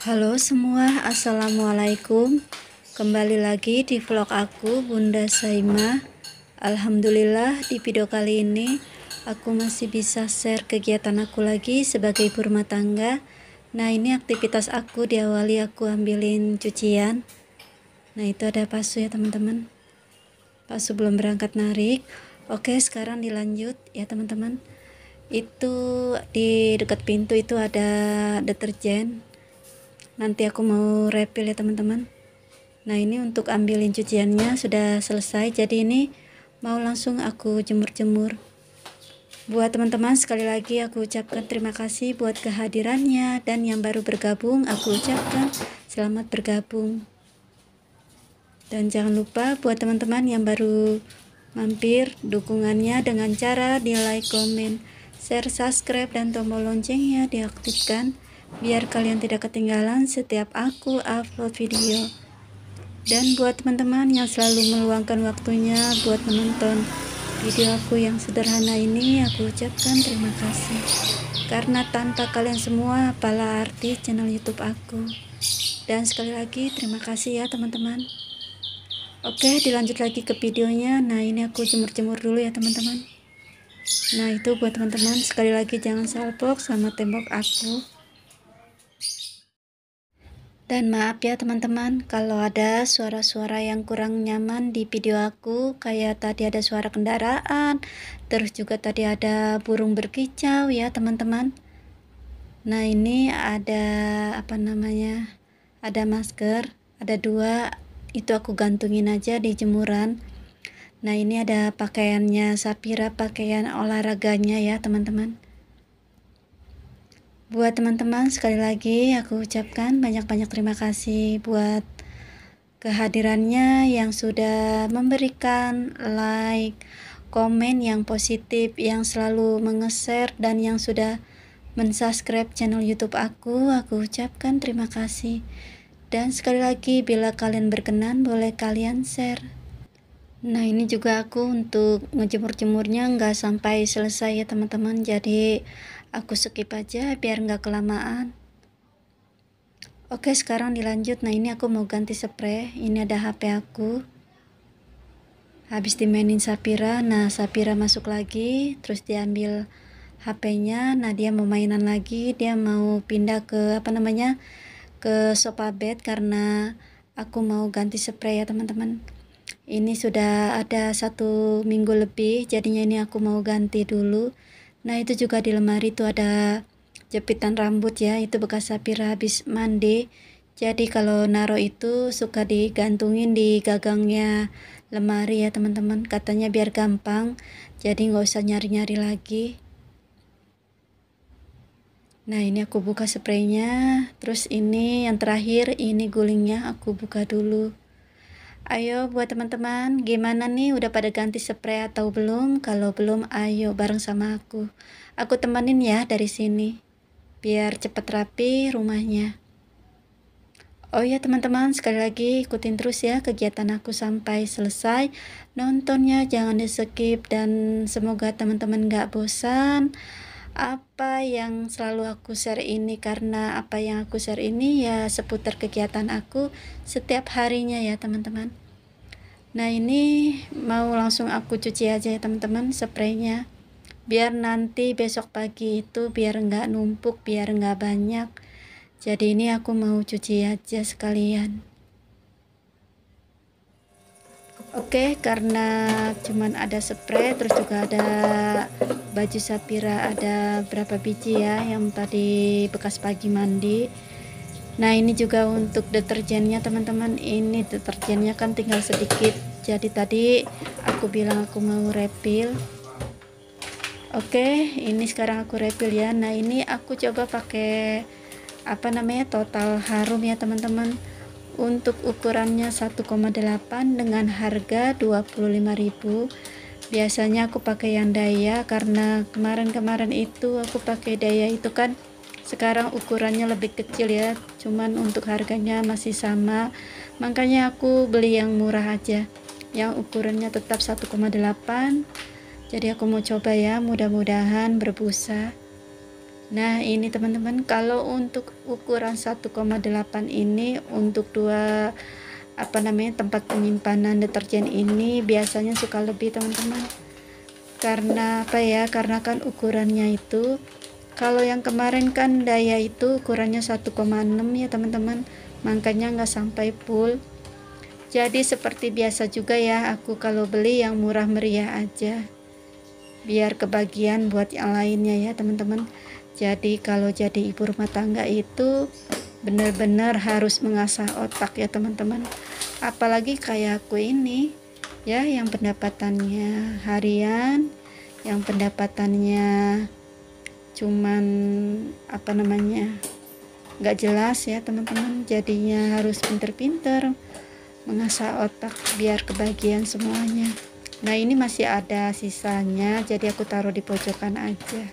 Halo semua, Assalamualaikum Kembali lagi di vlog aku, Bunda Saima Alhamdulillah di video kali ini Aku masih bisa share kegiatan aku lagi sebagai ibu rumah tangga Nah ini aktivitas aku diawali aku ambilin cucian Nah itu ada pasu ya teman-teman Pasu belum berangkat narik Oke sekarang dilanjut ya teman-teman Itu di dekat pintu itu ada deterjen nanti aku mau refill ya teman-teman nah ini untuk ambilin cuciannya sudah selesai jadi ini mau langsung aku jemur-jemur buat teman-teman sekali lagi aku ucapkan terima kasih buat kehadirannya dan yang baru bergabung aku ucapkan selamat bergabung dan jangan lupa buat teman-teman yang baru mampir dukungannya dengan cara di like, komen, share, subscribe, dan tombol loncengnya diaktifkan biar kalian tidak ketinggalan setiap aku upload video. Dan buat teman-teman yang selalu meluangkan waktunya buat menonton video aku yang sederhana ini, aku ucapkan terima kasih. Karena tanpa kalian semua, apalah arti channel YouTube aku. Dan sekali lagi, terima kasih ya teman-teman. Oke, dilanjut lagi ke videonya. Nah, ini aku jemur-jemur dulu ya teman-teman. Nah, itu buat teman-teman. Sekali lagi, jangan salpok sama tembok aku. Dan maaf ya teman-teman kalau ada suara-suara yang kurang nyaman di video aku kayak tadi ada suara kendaraan, terus juga tadi ada burung berkicau ya teman-teman. Nah, ini ada apa namanya? Ada masker, ada dua itu aku gantungin aja di jemuran. Nah, ini ada pakaiannya Sapira, pakaian olahraganya ya, teman-teman. Buat teman-teman sekali lagi aku ucapkan banyak-banyak terima kasih buat kehadirannya yang sudah memberikan like, komen yang positif, yang selalu mengeser dan yang sudah mensubscribe channel YouTube aku, aku ucapkan terima kasih. Dan sekali lagi bila kalian berkenan boleh kalian share. Nah ini juga aku untuk ngejemur-jemurnya nggak sampai selesai ya teman-teman. Jadi Aku skip aja biar nggak kelamaan. Oke, sekarang dilanjut. Nah, ini aku mau ganti spray. Ini ada HP aku. Habis dimainin Sapira, nah Sapira masuk lagi, terus diambil HP-nya. Nah, dia mau mainan lagi, dia mau pindah ke apa namanya? ke sofa bed karena aku mau ganti spray ya, teman-teman ini sudah ada satu minggu lebih jadinya ini aku mau ganti dulu Nah itu juga di lemari itu ada jepitan rambut ya itu bekas Sapira habis mandi jadi kalau naro itu suka digantungin di gagangnya lemari ya teman-teman katanya biar gampang jadi nggak usah nyari-nyari lagi nah ini aku buka spraynya terus ini yang terakhir ini gulingnya aku buka dulu Ayo buat teman-teman, gimana nih udah pada ganti spray atau belum? Kalau belum, ayo bareng sama aku. Aku temenin ya dari sini, biar cepet rapi rumahnya. Oh ya teman-teman, sekali lagi ikutin terus ya kegiatan aku sampai selesai. Nontonnya jangan di skip dan semoga teman-teman gak bosan apa yang selalu aku share ini karena apa yang aku share ini ya seputar kegiatan aku setiap harinya ya teman-teman nah ini mau langsung aku cuci aja ya teman-teman spraynya biar nanti besok pagi itu biar nggak numpuk biar nggak banyak jadi ini aku mau cuci aja sekalian Oke, okay, karena cuman ada spray, terus juga ada baju sapira, ada berapa biji ya yang tadi bekas pagi mandi. Nah, ini juga untuk deterjennya teman-teman. Ini deterjennya kan tinggal sedikit. Jadi tadi aku bilang aku mau refill. Oke, okay, ini sekarang aku refill ya. Nah, ini aku coba pakai apa namanya? Total harum ya, teman-teman untuk ukurannya 1,8 dengan harga 25.000 biasanya aku pakai yang daya karena kemarin-kemarin itu aku pakai daya itu kan sekarang ukurannya lebih kecil ya cuman untuk harganya masih sama makanya aku beli yang murah aja yang ukurannya tetap 1,8 jadi aku mau coba ya mudah-mudahan berbusa Nah ini teman-teman kalau untuk ukuran 1,8 ini untuk dua apa namanya tempat penyimpanan deterjen ini biasanya suka lebih teman-teman karena apa ya karena kan ukurannya itu kalau yang kemarin kan daya itu ukurannya 1,6 ya teman-teman makanya nggak sampai full jadi seperti biasa juga ya aku kalau beli yang murah meriah aja biar kebagian buat yang lainnya ya teman-teman jadi kalau jadi ibu rumah tangga itu benar-benar harus mengasah otak ya teman-teman. Apalagi kayak aku ini ya yang pendapatannya harian, yang pendapatannya cuman apa namanya nggak jelas ya teman-teman jadinya harus pinter-pinter mengasah otak biar kebagian semuanya nah ini masih ada sisanya jadi aku taruh di pojokan aja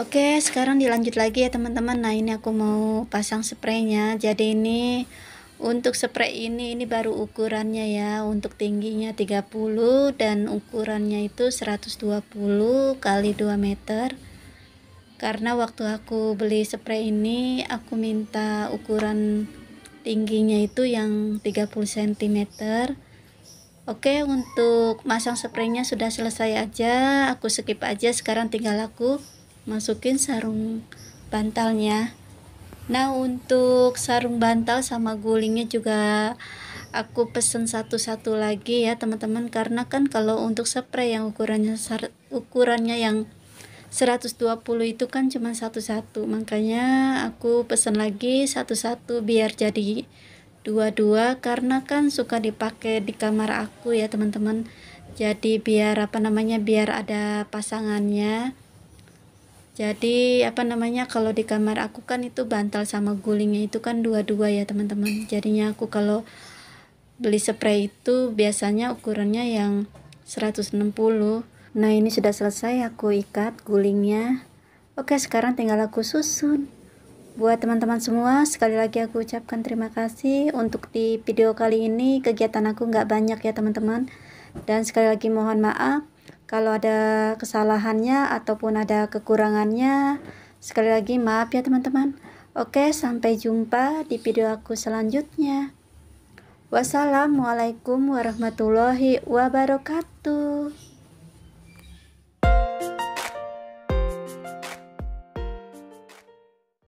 Oke, sekarang dilanjut lagi ya teman-teman. Nah, ini aku mau pasang spraynya. Jadi ini untuk spray ini ini baru ukurannya ya. Untuk tingginya 30 dan ukurannya itu 120 kali 2 meter. Karena waktu aku beli spray ini aku minta ukuran tingginya itu yang 30 cm. Oke, untuk masang spraynya sudah selesai aja. Aku skip aja sekarang tinggal aku masukin sarung bantalnya nah untuk sarung bantal sama gulingnya juga aku pesen satu-satu lagi ya teman-teman karena kan kalau untuk spray yang ukurannya ukurannya yang 120 itu kan cuma satu-satu makanya aku pesen lagi satu-satu biar jadi dua-dua karena kan suka dipakai di kamar aku ya teman-teman jadi biar apa namanya biar ada pasangannya jadi apa namanya kalau di kamar aku kan itu bantal sama gulingnya itu kan dua-dua ya teman-teman jadinya aku kalau beli spray itu biasanya ukurannya yang 160 nah ini sudah selesai aku ikat gulingnya oke sekarang tinggal aku susun buat teman-teman semua sekali lagi aku ucapkan terima kasih untuk di video kali ini kegiatan aku nggak banyak ya teman-teman dan sekali lagi mohon maaf kalau ada kesalahannya ataupun ada kekurangannya, sekali lagi maaf ya teman-teman. Oke, sampai jumpa di video aku selanjutnya. Wassalamualaikum warahmatullahi wabarakatuh.